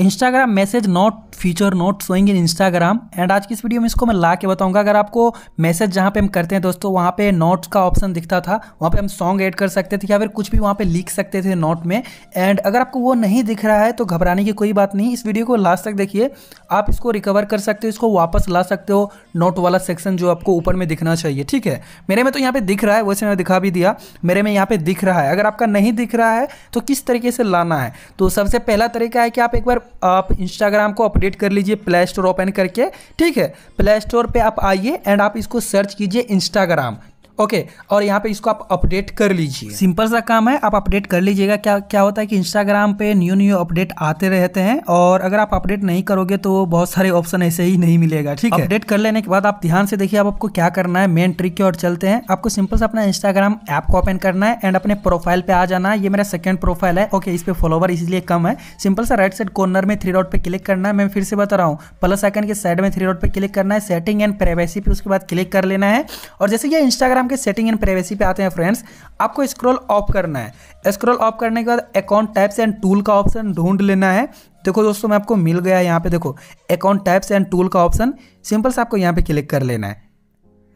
Instagram message note feature not showing in Instagram and आज की इस वीडियो में इसको मैं ला के बताऊंगा अगर आपको मैसेज जहाँ पे हम करते हैं दोस्तों वहाँ पे नोट का ऑप्शन दिखता था वहाँ पे हम सॉन्ग ऐड कर सकते थे या फिर कुछ भी वहाँ पे लिख सकते थे नोट में एंड अगर आपको वो नहीं दिख रहा है तो घबराने की कोई बात नहीं इस वीडियो को लास्ट तक देखिए आप इसको रिकवर कर सकते हो इसको वापस ला सकते हो नोट वाला सेक्शन जो आपको ऊपर में दिखना चाहिए ठीक है मेरे में तो यहाँ पर दिख रहा है वैसे मैंने दिखा भी दिया मेरे में यहाँ पर दिख रहा है अगर आपका नहीं दिख रहा है तो किस तरीके से लाना है तो सबसे पहला तरीका है कि आप एक बार आप इंस्टाग्राम को अपडेट कर लीजिए प्ले स्टोर ओपन करके ठीक है प्ले स्टोर पर आप आइए एंड आप इसको सर्च कीजिए इंस्टाग्राम ओके और यहाँ पे इसको आप अपडेट कर लीजिए सिंपल सा काम है आप अपडेट कर लीजिएगा क्या क्या होता है कि इंस्टाग्राम पे न्यू न्यू अपडेट आते रहते हैं और अगर आप अपडेट नहीं करोगे तो बहुत सारे ऑप्शन ऐसे ही नहीं मिलेगा ठीक है अपडेट कर लेने के बाद आप ध्यान से देखिए आप आपको क्या करना है मेन ट्रिक की ओर चलते हैं आपको सिंपल सा अपना इंस्टाग्राम ऐप को ओपन करना है एंड अपने प्रोफाइल पे आ जाना है ये मेरा सेकंड प्रोफाइल है ओके इस पर फॉलोवर इसलिए कम है सिंपल सा राइट साइड कॉर्नर में थ्री डॉट पे क्लिक करना है मैं फिर से बता रहा हूँ प्लस आइकन के साइड में थ्री डॉट पे क्लिक करना है सेटिंग एंड प्राइवेसी पे उसके बाद क्लिक कर लेना है और जैसे ये इंस्टाग्राम इंस्टाग्राम के सेटिंग एंड प्राइवेसी पे आते हैं फ्रेंड्स आपको स्क्रॉल ऑफ करना है स्क्रॉल ऑफ करने के बाद अकाउंट टाइप्स एंड टूल का ऑप्शन ढूंढ लेना है देखो दोस्तों मैं आपको मिल गया यहाँ पे देखो अकाउंट टाइप्स एंड टूल का ऑप्शन सिंपल से आपको यहाँ पे क्लिक कर लेना है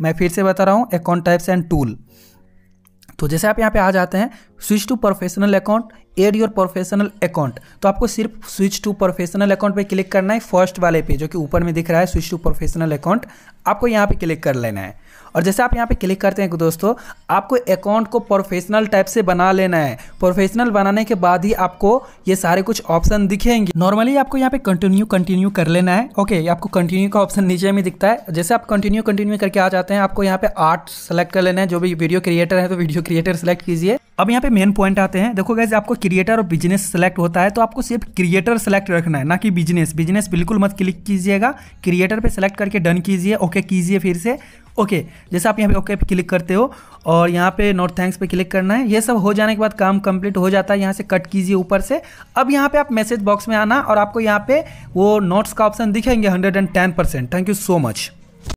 मैं फिर से बता रहा हूँ अकाउंट टाइप्स एंड टूल तो जैसे आप यहाँ पे आ जाते हैं switch to professional account add your professional account तो आपको सिर्फ स्विच टू प्रोफेशनल अकाउंट पे क्लिक करना है फर्स्ट वाले पे जो कि ऊपर में दिख रहा है स्विच टू प्रोफेशनल अकाउंट आपको यहाँ पे क्लिक कर लेना है और जैसे आप यहाँ पे क्लिक करते हैं दोस्तों आपको अकाउंट को प्रोफेशनल टाइप से बना लेना है प्रोफेशनल बनाने के बाद ही आपको ये सारे कुछ ऑप्शन दिखेंगे नॉर्मली आपको यहाँ पे कंटिन्यू कंटिन्यू कर लेना है ओके आपको कंटिन्यू का ऑप्शन नीचे में दिखता है जैसे आप कंटिन्यू कंटिन्यू करके आ जाते हैं आपको यहाँ पे आर्ट सेलेक्ट कर लेना है जो भी वीडियो क्रिएटर है तो वीडियो क्रिएटर सेलेक्ट कीजिए अब यहाँ पे मेन पॉइंट आते हैं देखो गैस आपको क्रिएटर और बिजनेस सेलेक्ट होता है तो आपको सिर्फ क्रिएटर सेलेक्ट रखना है ना कि बिजनेस बिजनेस बिल्कुल मत क्लिक कीजिएगा क्रिएटर पे सेलेक्ट करके डन कीजिए ओके कीजिए फिर से ओके जैसे आप यहाँ पे ओके पे क्लिक करते हो और यहाँ पे नोट थैंक्स पे क्लिक करना है ये सब हो जाने के बाद काम कंप्लीट हो जाता है यहाँ से कट कीजिए ऊपर से अब यहाँ पे आप मैसेज बॉक्स में आना और आपको यहाँ पे वो नोट्स का ऑप्शन दिखेंगे hundred and ten percent thank you so much